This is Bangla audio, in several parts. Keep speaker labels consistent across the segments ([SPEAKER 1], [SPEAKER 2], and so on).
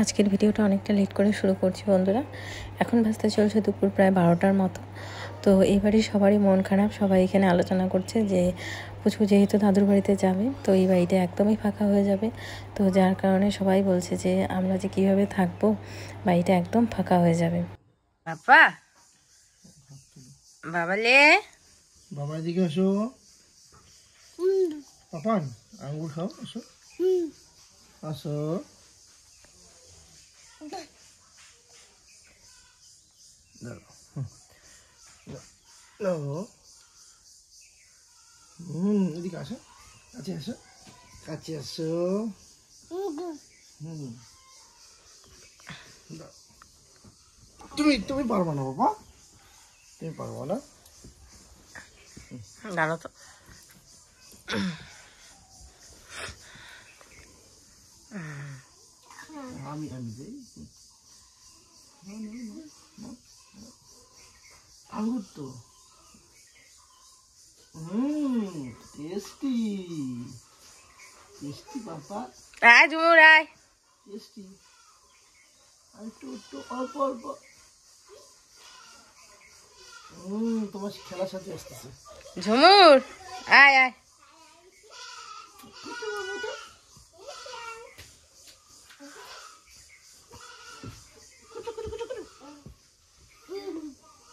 [SPEAKER 1] আজকের ভিডিওটা অনেকটা লেট করে শুরু করছি বন্ধুরা এখন ভাসতে চলছে দুপুর প্রায় বারোটার মতো তো এবারে সবারই মন খারাপ সবাই এখানে আলোচনা করছে যে পুচু যেহেতু দাদুর বাড়িতে যাবে তো এই বাড়িটা একদমই ফাঁকা হয়ে যাবে তো যার কারণে সবাই বলছে যে আমরা যে কিভাবে থাকবো বাড়িটা একদম ফাঁকা হয়ে যাবে
[SPEAKER 2] বাবা বাবা আসো হুম এদিকে আসো কাছে আসো কাছে আসো হুম তুমি তুমি পারবো না বাবা তুমি পারবো না দাঁড়া তো Mm. আমি আমি তো হুম টেস্টি টেস্টি
[SPEAKER 3] আয় জুমুর আয় টেস্টি
[SPEAKER 2] আর একটু একটু অল্প অল্প
[SPEAKER 3] হুম mmm, তোমার
[SPEAKER 2] খেলার সাথে আসতেছে
[SPEAKER 3] ঝুমুর আয় আয়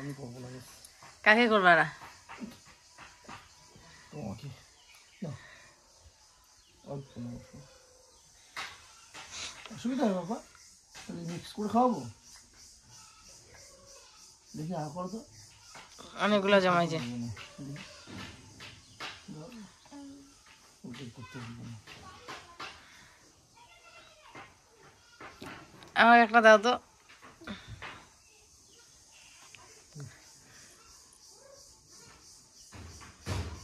[SPEAKER 3] আমি না কাকে করবা না
[SPEAKER 2] তোমাকে অসুবিধা হবে বাবা মিক্স করে খাওয়াবো
[SPEAKER 3] দেখি আ করো তো অনেকগুলো জমাইছে আমার একটা দাও তো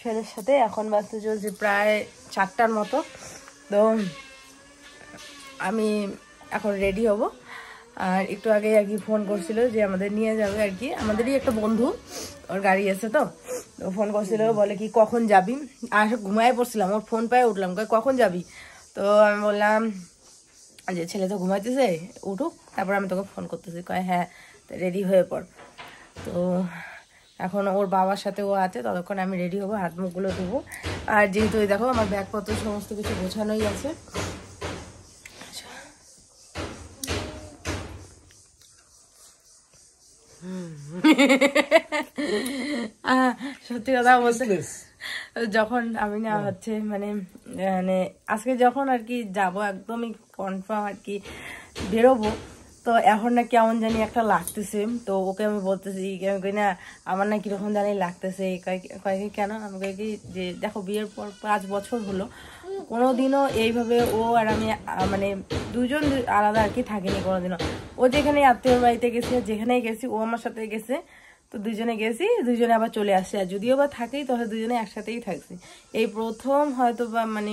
[SPEAKER 3] ছেলের সাথে এখন বাসতে চলছে প্রায় চারটার মতো তো আমি এখন রেডি হব আর একটু আগে আর কি ফোন করছিল যে আমাদের নিয়ে যাবে আর কি আমাদেরই একটা বন্ধু ওর গাড়ি আছে তো ফোন করছিল বলে কি কখন যাবি আর ঘুমায় পড়ছিলাম ওর ফোন পায়ে উঠলাম কখন যাবি তো আমি বললাম যে ছেলে তো ঘুমাইতেছে উঠুক তারপর আমি তোকে ফোন করতেছি কয় হ্যাঁ রেডি হয়ে পড় তো এখন ওর বাবার সাথে ও আছে ততক্ষণ আমি রেডি হবো হাত মুখগুলো ধুবো আর যেহেতু দেখো আমার ব্যাগপত্র সমস্ত কিছু গোছানোই আছে সত্যি কথা বলতে যখন আমি না হচ্ছে মানে মানে আজকে যখন আর কি যাব একদমই কনফার্ম আর কি বেরোবো তো এখন না কেমন জানি একটা লাগতেছে তো ওকে আমি বলতেছি আমি কই না আমার না কিরকম জানি লাগতেছে কয়েক কেন আমি কয়ে যে দেখো বিয়ের পর পাঁচ বছর হলো কোনো দিনও এইভাবে ও আর আমি মানে দুজন আলাদা আর কি থাকিনি কোনো দিনও ও যেখানে আত্মীয় বাড়িতে গেছে যেখানেই গেছি ও আমার সাথে গেছে তো দুজনে গেছি দুজনে আবার চলে আসছে আর যদিও বা থাকেই তাহলে দুজনে একসাথেই থাকছি এই প্রথম হয়তো বা মানে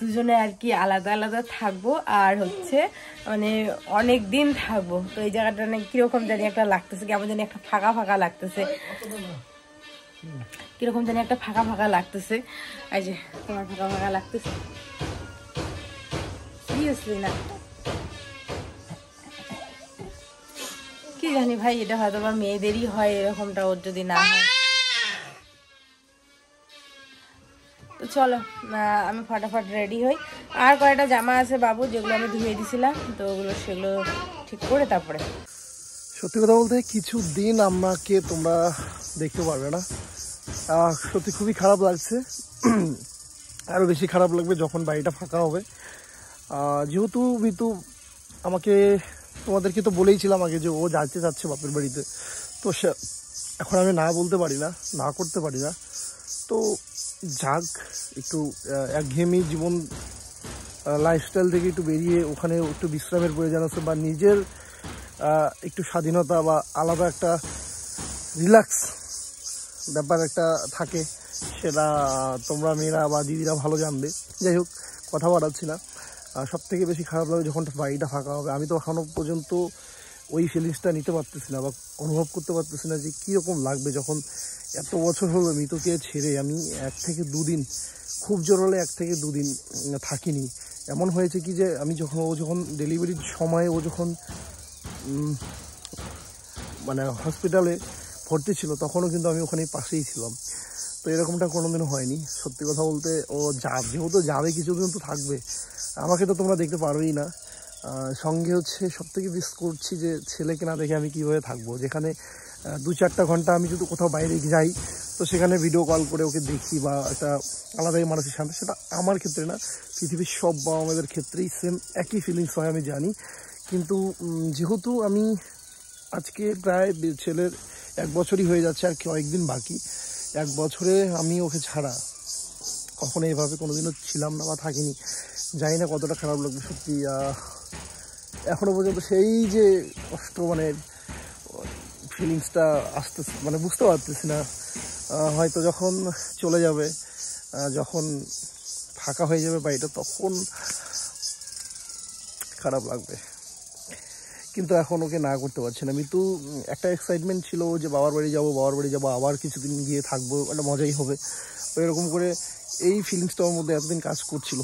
[SPEAKER 3] দুজনে আর কি আলাদা আলাদা থাকবো আর হচ্ছে মানে অনেক দিন থাকবো তো এই জায়গাটা মানে কীরকম জানি একটা লাগতেছে কেমন জানি একটা ফাঁকা ফাঁকা লাগতেছে কীরকম জানি একটা ফাঁকা ফাঁকা লাগতেছে এই যে তোমার ফাঁকা ফাঁকা লাগতেছে না কি জানি ভাই এটা হয়তো আমার মেয়েদেরই হয় এরকমটা ওর যদি না হয় তো চলো আমি ফটাফট রেডি হই আর কয়েকটা জামা আছে বাবু যেগুলো আমি ধুয়ে দিছিলাম তো ওগুলো সেগুলো ঠিক করে তারপরে
[SPEAKER 2] সত্যি কথা বলতে কিছু দিন আমাকে তোমরা দেখতে পারবে না সত্যি খুবই খারাপ লাগছে আরও বেশি খারাপ লাগবে যখন বাড়িটা ফাঁকা হবে যেহেতু বিতু আমাকে তোমাদেরকে তো বলেইছিলাম আগে যে ও যাইতে যাচ্ছে বাপের বাড়িতে তো সে এখন আমি না বলতে পারি না না করতে পারি না তো ঝাঁক একটু একঘেয়েমি জীবন লাইফস্টাইল থেকে একটু বেরিয়ে ওখানে একটু বিশ্রামের প্রয়োজন আছে বা নিজের একটু স্বাধীনতা বা আলাদা একটা রিল্যাক্স ব্যাপার একটা থাকে সেটা তোমরা মেয়েরা বা দিদিরা ভালো জানবে যাই হোক কথা বাড়াচ্ছি না সব থেকে বেশি খারাপ লাগে যখন বাড়িটা ফাঁকা হবে আমি তো এখনও পর্যন্ত ওই ফিলিংসটা নিতে পারতেছি না বা অনুভব করতে পারতেছি না যে কীরকম লাগবে যখন এত বছর হলো মৃতকে ছেড়ে আমি এক থেকে দুদিন খুব জোর হলে এক থেকে দুদিন থাকিনি এমন হয়েছে কি যে আমি যখন ও যখন ডেলিভারির সময় ও যখন মানে হসপিটালে ভর্তি ছিল তখনও কিন্তু আমি ওখানেই পাশেই ছিলাম তো এরকমটা দিনও হয়নি সত্যি কথা বলতে ও যা যেহেতু যাবে কিছু দিন তো থাকবে আমাকে তো তোমরা দেখতে পারোই না সঙ্গে হচ্ছে সব থেকে মিস করছি যে ছেলেকে না দেখে আমি কীভাবে থাকবো যেখানে দু চারটা ঘন্টা আমি যদি কোথাও বাইরে যাই তো সেখানে ভিডিও কল করে ওকে দেখি বা একটা আলাদাই মানুষের সামনে সেটা আমার ক্ষেত্রে না পৃথিবীর সব বাবা আমাদের ক্ষেত্রেই সেম একই ফিলিংস হয় আমি জানি কিন্তু যেহেতু আমি আজকে প্রায় ছেলের এক বছরই হয়ে যাচ্ছে আর কয়েকদিন বাকি এক বছরে আমি ওকে ছাড়া কখনো এভাবে কোনোদিনও ছিলাম না বা থাকিনি জানি না কতটা খারাপ লাগবে সত্যি এখনও পর্যন্ত সেই যে কষ্ট মানে ফিলিংসটা আসতে মানে বুঝতে পারতেছি না হয়তো যখন চলে যাবে যখন ফাঁকা হয়ে যাবে বাড়িটা তখন খারাপ লাগবে কিন্তু এখন ওকে না করতে পারছি না মিতু একটা এক্সাইটমেন্ট ছিল যে বাবার বাড়ি যাবো বাবার বাড়ি যাবো আবার কিছুদিন গিয়ে থাকবো একটা মজাই হবে এরকম করে এই ফিলিংসটা আমার মধ্যে এতদিন কাজ করছিল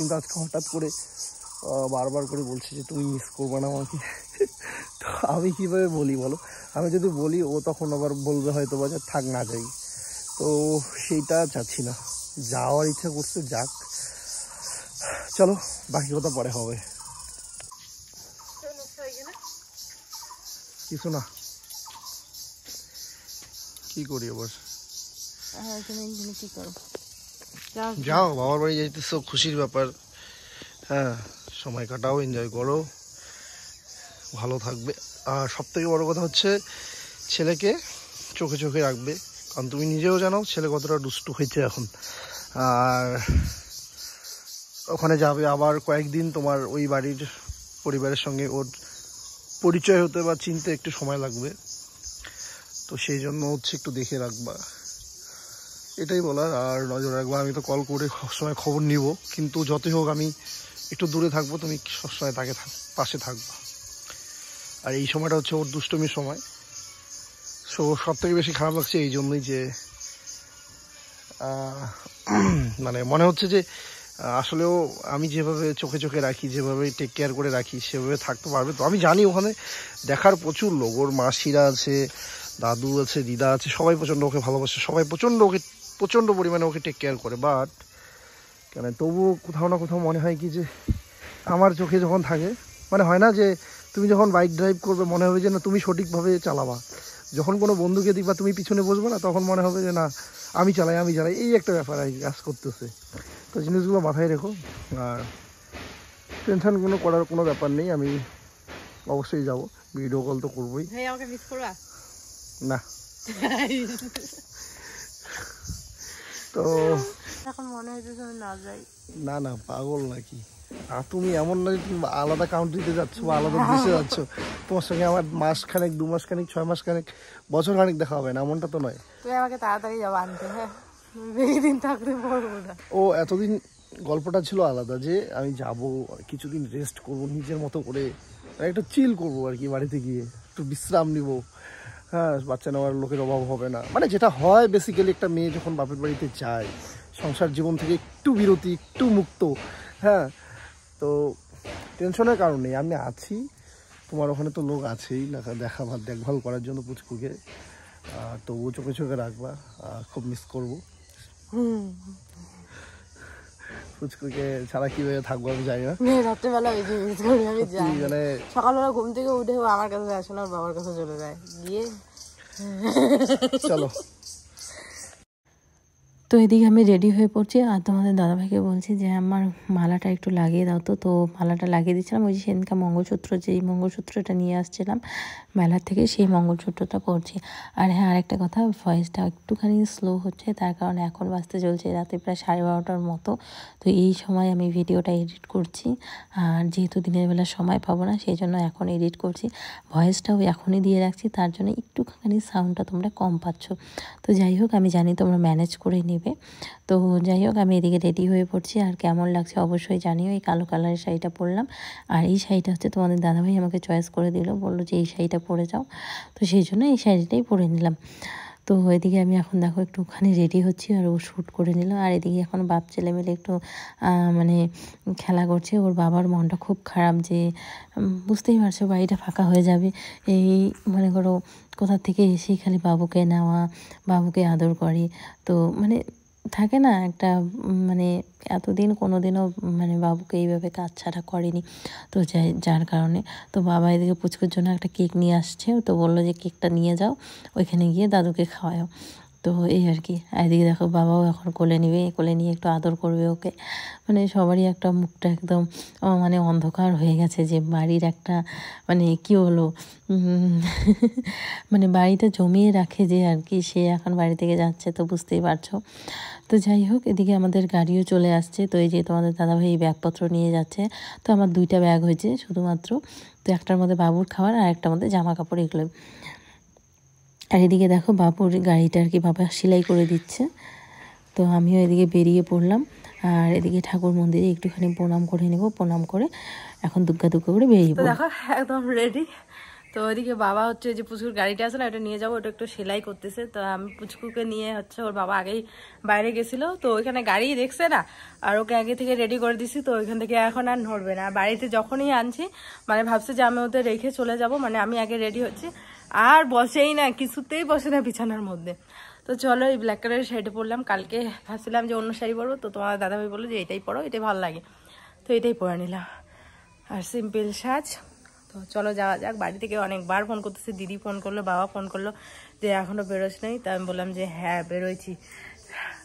[SPEAKER 2] কিন্তু আজকে হঠাৎ করে বারবার করে বলছে যে তুমি মিস করবে না আমাকে তো আমি কীভাবে বলি বলো আমি যদি বলি ও তখন আবার বলবে হয়তো বা যে থাক না যাই তো সেইটা চাচ্ছি না যাওয়ার ইচ্ছা করছে যাক চলো বাকি কথা পরে হবে কিছু না কি করি আবার কি করো যাও বাবার বাড়ি তো খুশির ব্যাপার হ্যাঁ সময় কাটাও এনজয় করো ভালো থাকবে আর সবথেকে বড় কথা হচ্ছে ছেলেকে চোখে চোখে রাখবে কারণ তুমি নিজেও জানো ছেলে কতটা দুষ্টু হয়েছে এখন আর ওখানে যাবে আবার কয়েকদিন তোমার ওই বাড়ির পরিবারের সঙ্গে ওর পরিচয় হতে বা চিনতে একটু সময় লাগবে তো সেই জন্য হচ্ছে একটু দেখে রাখবা এটাই বলার আর নজর রাখবো আমি তো কল করে সবসময় খবর নিব কিন্তু যতই হোক আমি একটু দূরে থাকবো তুমি সবসময় তাকে পাশে থাকবো আর এই সময়টা হচ্ছে ওর দুষ্টমির সময় সো সব থেকে বেশি খারাপ লাগছে এই জন্যই যে মানে মনে হচ্ছে যে আসলেও আমি যেভাবে চোখে চোখে রাখি যেভাবে টেক কেয়ার করে রাখি সেভাবে থাকতে পারবে তো আমি জানি ওখানে দেখার প্রচুর লোক ওর মাসিরা আছে দাদু আছে দিদা আছে সবাই প্রচণ্ড ওকে ভালোবাসে সবাই প্রচণ্ড ওকে প্রচণ্ড পরিমাণে ওকে টেক কেয়ার করে বাট কেন তবুও কোথাও না কোথাও মনে হয় কি যে আমার চোখে যখন থাকে মানে হয় না যে তুমি যখন বাইক ড্রাইভ করবে মনে হবে যে না তুমি সঠিকভাবে চালাবা যখন কোনো বন্ধুকে দেখবা তুমি পিছনে বসবে না তখন মনে হবে যে না আমি চালাই আমি চালাই এই একটা ব্যাপার আর কি কাজ করতেছে তো জিনিসগুলো মাথায় রেখো আর টেনশন কোনো করার কোনো ব্যাপার নেই আমি অবশ্যই যাব ভিডিও কল তো করবোই না তো
[SPEAKER 3] এখন মনে হয় না যাই
[SPEAKER 2] না না পাগল নাকি আর তুমি এমন না তুমি আলাদা কাউন্ট্রিতে যাচ্ছ বা আলাদা দেশে যাচ্ছ তোমার সঙ্গে আমার মাস খানেক দু মাস খানেক ছয় মাস খানেক বছর খানেক দেখা হবে না এমনটা তো নয়
[SPEAKER 3] তুমি আমাকে তাড়াতাড়ি যাবো আনতে হ্যাঁ বেশিদিন
[SPEAKER 2] ও এতদিন গল্পটা ছিল আলাদা যে আমি যাব কিছুদিন রেস্ট করব নিজের মতো করে মানে একটু চিল করব আর কি বাড়িতে গিয়ে একটু বিশ্রাম নিবো হ্যাঁ বাচ্চা নেওয়ার লোকের অভাব হবে না মানে যেটা হয় বেসিক্যালি একটা মেয়ে যখন বাপের বাড়িতে যায় সংসার জীবন থেকে একটু বিরতি একটু মুক্ত হ্যাঁ তো টেনশনের কারণে আমি আছি তোমার ওখানে তো লোক আছেই দেখা ভাত দেখভাল করার জন্য পুচকুকে তো ও চোখে চোখে রাখবা খুব মিস করবো পুচকুকে ছাড়া কিভাবে থাকবো আমি জানি না
[SPEAKER 3] রাত্রেবেলা ওই মিস আমি যাই মানে সকালবেলা ঘুম থেকে উঠে আমার কাছে আসে না বাবার কাছে চলে যায় গিয়ে চলো তো এদিকে আমি রেডি
[SPEAKER 1] হয়ে পড়ছি আর তোমাদের দাদাভাইকে বলছি যে আমার মালাটা একটু লাগিয়ে দাও তো তো মালাটা লাগিয়ে দিচ্ছিলাম ওই যে সেদিনকে মঙ্গলসূত্র যেই এই মঙ্গলসূত্রটা নিয়ে আসছিলাম মেলার থেকে সেই মঙ্গলসূত্রটা পড়ছি আর হ্যাঁ আরেকটা কথা ভয়েসটা একটুখানি স্লো হচ্ছে তার কারণে এখন বাঁচতে চলছে রাতে প্রায় সাড়ে বারোটার মতো তো এই সময় আমি ভিডিওটা এডিট করছি আর যেহেতু দিনের বেলা সময় পাবো না সেই জন্য এখন এডিট করছি ভয়েসটাও এখনই দিয়ে রাখছি তার জন্য একটুখানি সাউন্ডটা তোমরা কম পাচ্ছ তো যাই হোক আমি জানি তোমরা ম্যানেজ করে নেবে তো যাই হোক আমি এদিকে রেডি হয়ে পড়ছি আর কেমন লাগছে অবশ্যই জানিও এই কালো কালারের শাড়িটা পরলাম আর এই শাড়িটা হচ্ছে তোমাদের দাদাভাই আমাকে চয়েস করে দিল বললো যে এই শাড়িটা পরে যাও তো সেই জন্য এই শাড়িটাই পরে নিলাম তো এদিকে আমি এখন দেখো একটুখানি রেডি হচ্ছি আর ও শ্যুট করে নিল আর এদিকে এখন বাপ ছেলে মিলে একটু মানে খেলা করছে ওর বাবার মনটা খুব খারাপ যে বুঝতেই পারছো বাড়িটা ফাঁকা হয়ে যাবে এই মনে করো কোথা থেকে এসেই খালি বাবুকে নেওয়া বাবুকে আদর করে তো মানে থাকে না একটা মানে এতদিন কোনো দিনও মানে বাবুকে এইভাবে কাজ ছাড়া করেনি তো যাই যার কারণে তো বাবা এদিকে পুচকুর জন্য একটা কেক নিয়ে আসছে তো বললো যে কেকটা নিয়ে যাও ওইখানে গিয়ে দাদুকে খাওয়াও তো এই আর কি এদিকে দেখো বাবাও এখন কোলে নিবে কোলে নিয়ে একটু আদর করবে ওকে মানে সবারই একটা মুখটা একদম মানে অন্ধকার হয়ে গেছে যে বাড়ির একটা মানে কি হলো মানে বাড়িটা জমিয়ে রাখে যে আর কি সে এখন বাড়ি থেকে যাচ্ছে তো বুঝতেই পারছো তো যাই হোক এদিকে আমাদের গাড়িও চলে আসছে তো এই যে তোমাদের দাদাভাই এই ব্যাগপত্র নিয়ে যাচ্ছে তো আমার দুইটা ব্যাগ হয়েছে শুধুমাত্র তো একটার মধ্যে বাবুর খাবার আর একটার মধ্যে জামা কাপড় এগুলো আর এদিকে দেখো বাপুর গাড়িটা আর কি বাবা সেলাই করে দিচ্ছে তো আমিও এদিকে বেরিয়ে পড়লাম আর এদিকে ঠাকুর মন্দিরে একটুখানি প্রণাম করে নেব প্রণাম করে এখন দুগ্গা দুগ্গা করে বেরিয়ে দেখো
[SPEAKER 3] একদম রেডি তো ওইদিকে বাবা হচ্ছে যে পুচকুর গাড়িটা আছে না ওটা নিয়ে যাবো ওটা একটু সেলাই করতেছে তো আমি পুচকুকে নিয়ে হচ্ছে ওর বাবা আগেই বাইরে গেছিলো তো ওইখানে গাড়ি দেখছে না আর ওকে আগে থেকে রেডি করে দিছি তো ওইখান থেকে এখন আর নড়বে না বাড়িতে যখনই আনছি মানে ভাবছে যে আমি ওদের রেখে চলে যাব মানে আমি আগে রেডি হচ্ছি আর বসেই না কিছুতেই বসে না বিছানার মধ্যে তো চলো এই ব্ল্যাক কালারের শাড়িটা পরলাম কালকে ভাবছিলাম যে অন্য শাড়ি পরবো তো তোমার দাদাভাই বললো যে এটাই পরো এটাই ভালো লাগে তো এটাই পরে নিলাম আর সিম্পল সাজ তো চলো যাওয়া যাক বাড়ি থেকে অনেকবার ফোন করতেছি দিদি ফোন করলো বাবা ফোন করলো যে এখনও বেরোস নাই তা আমি বললাম যে হ্যাঁ বেরোইছি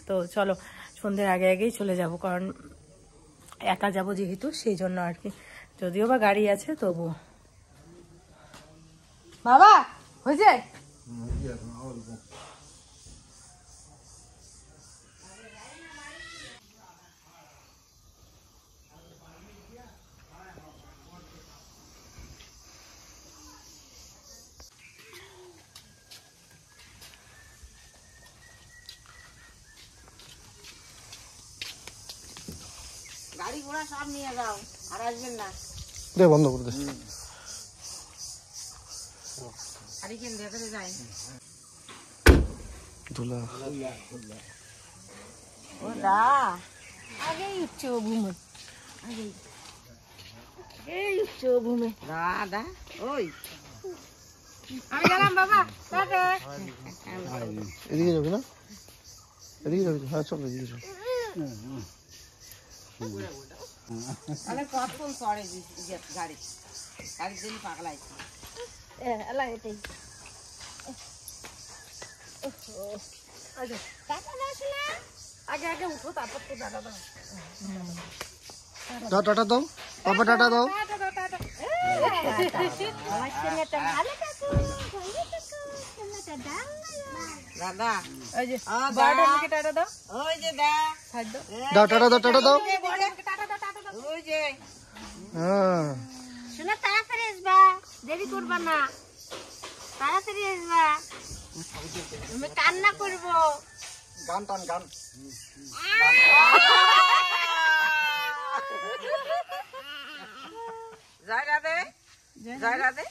[SPEAKER 3] তো চলো সন্ধ্যের আগে আগেই চলে যাব কারণ একা যাব যেহেতু সেই জন্য আর কি যদিও বা গাড়ি আছে তবু বাবা হয়েছে গোড়া সব নিয়ে যাও আর আসবেন না দে বন্ধ করে দে আর এখান ভেতরে যাই ও দা আগেই ও ভূমে আগেই এই উঠছে ও ভূমে দাদা ওই আমি গেলাম
[SPEAKER 2] এদিকে যাবে না এদিকে যাবে হ্যাঁ চল এদিকে চল আরে কতক্ষণ
[SPEAKER 3] পরে ইয়ে গাড়ি গাড়ির জন্য পাগলাইছি এটাই দাদা দাও দাও ওই যে দাও দাও দাও টাটা দাও টাটা দাও হ্যাঁ
[SPEAKER 2] শোনো তাড়াতাড়ি আসবা দেরি করবা না তাড়াতাড়ি আসবা তুমি কান্না করবো গান টান গান
[SPEAKER 3] জয় রাধে জয় রাধে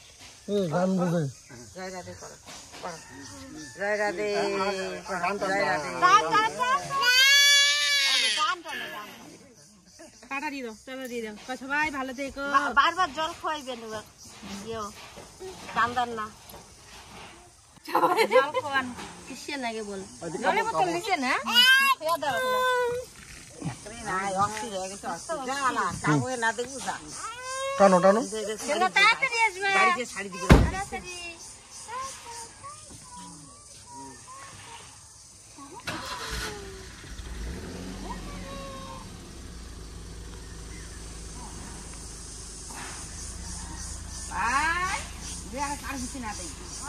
[SPEAKER 3] গান বলে জয় রাধে করো জয় রাধে হ্যাঁ, হ্যাঁ, হ্যাঁ, জয় রাধে গান টান গান টাটা দিয়ে দাও টাটা দিয়ে দাও সবাই ভালো থেকো বারবার জল খোয়াইবেন ইয়েও কান্দার না জল খোয়ান না খেয়ে দাও
[SPEAKER 2] টানো টানো তাড়াতাড়ি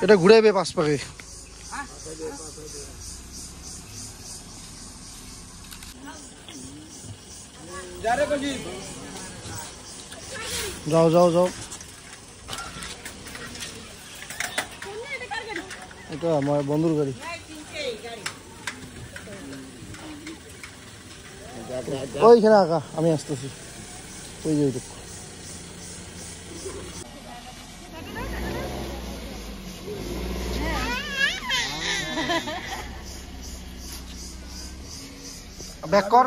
[SPEAKER 2] এটা ঘুরে আইবে পাঁচ পাকে যাও যাও যাও এটা আমার বন্ধুর গাড়ি ওইখানে আঁকা আমি আসতেছি ওই যে ওইটুকু
[SPEAKER 3] ব্যাক কর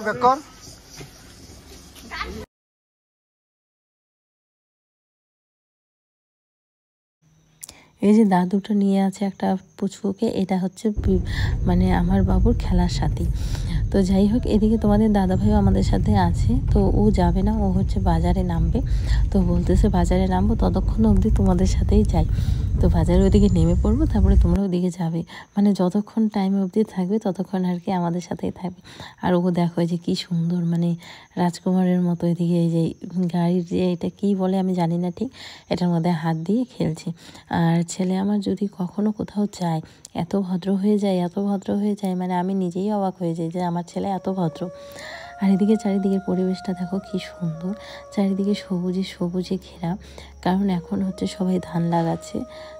[SPEAKER 1] এই যে দাদুটা নিয়ে আছে একটা পুচকুকে এটা হচ্ছে মানে আমার বাবুর খেলার সাথী তো যাই হোক এদিকে তোমাদের দাদাভাইও আমাদের সাথে আছে তো ও যাবে না ও হচ্ছে বাজারে নামবে তো বলতেছে বাজারে নামবো ততক্ষণ অবধি তোমাদের সাথেই যাই তো বাজারে ওইদিকে নেমে পড়বো তারপরে তোমরা ওদিকে যাবে মানে যতক্ষণ টাইম অবধি থাকবে ততক্ষণ আর কি আমাদের সাথেই থাকবে আর ও দেখো যে কি সুন্দর মানে রাজকুমারের মতো এদিকে এই যে গাড়ির যে এটা কি বলে আমি জানি না ঠিক এটার মধ্যে হাত দিয়ে খেলছে আর ছেলে আমার যদি কখনো কোথাও যায় এত ভদ্র হয়ে যায় এত ভদ্র হয়ে যায় মানে আমি নিজেই অবাক হয়ে যাই যে আমার আমার ছেলে এত ভদ্র আর এদিকে চারিদিকের পরিবেশটা দেখো কি সুন্দর চারিদিকে সবুজে সবুজে ঘেরা কারণ এখন হচ্ছে সবাই ধান লাগাচ্ছে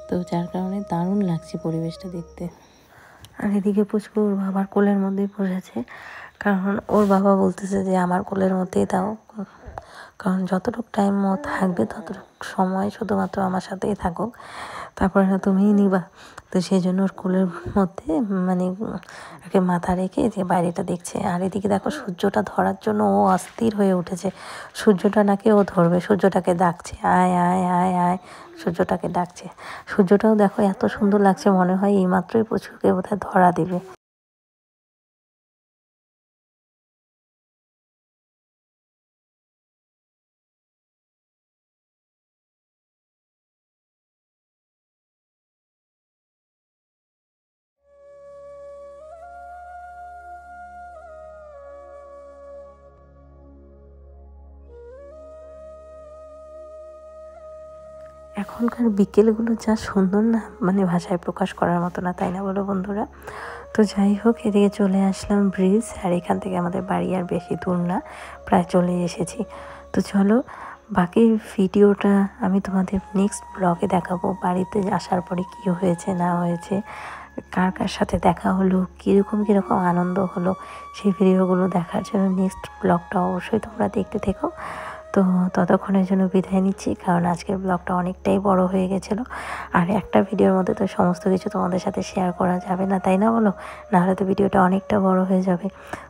[SPEAKER 1] তো যার কারণে দারুণ লাগছে পরিবেশটা দেখতে আর এদিকে পুষ্পু ওর বাবার কোলের মধ্যেই পড়েছে কারণ ওর বাবা বলতেছে যে আমার কোলের মধ্যেই দাও কারণ যতটুকু টাইম থাকবে ততটুকু সময় শুধুমাত্র আমার সাথেই থাকুক তারপরে না তুমিই নিবা তো সেই জন্য ওর কুলের মধ্যে মানে ওকে মাথা রেখে যে বাইরেটা দেখছে আর এদিকে দেখো সূর্যটা ধরার জন্য ও অস্থির হয়ে উঠেছে সূর্যটা নাকি ও ধরবে সূর্যটাকে ডাকছে আয় আয় আয় আয় সূর্যটাকে ডাকছে সূর্যটাও দেখো এত সুন্দর লাগছে মনে হয় এইমাত্রই প্রচুরকে বোধহয় ধরা দেবে এখনকার বিকেলগুলো যা সুন্দর না মানে ভাষায় প্রকাশ করার মতো না তাই না বলো বন্ধুরা তো যাই হোক এদিকে চলে আসলাম ব্রিজ আর এখান থেকে আমাদের বাড়ি আর বেশি দূর না প্রায় চলে এসেছি তো চলো বাকি ভিডিওটা আমি তোমাদের নেক্সট ব্লগে দেখাবো বাড়িতে আসার পরে কী হয়েছে না হয়েছে কার কার সাথে দেখা হলো কীরকম কীরকম আনন্দ হলো সেই ভিডিওগুলো দেখার জন্য নেক্সট ব্লগটা অবশ্যই তোমরা দেখতে থেকো তো ততক্ষণের জন্য বিদায় নিচ্ছি কারণ আজকের ব্লগটা অনেকটাই বড় হয়ে গেছিলো আর একটা ভিডিওর মধ্যে তো সমস্ত কিছু তোমাদের সাথে শেয়ার করা যাবে না তাই না বলো নাহলে তো ভিডিওটা অনেকটা বড় হয়ে যাবে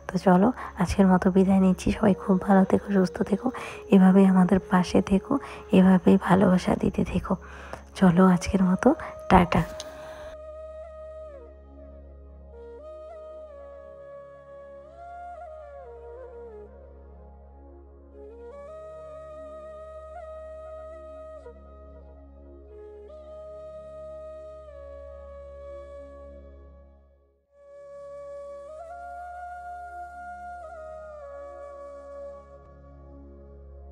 [SPEAKER 1] তো চলো আজকের মতো বিদায় নিচ্ছি সবাই খুব ভালো থেকো সুস্থ থেকো এভাবেই আমাদের পাশে থেকো এভাবেই ভালোবাসা দিতে থেকো চলো আজকের মতো টাটা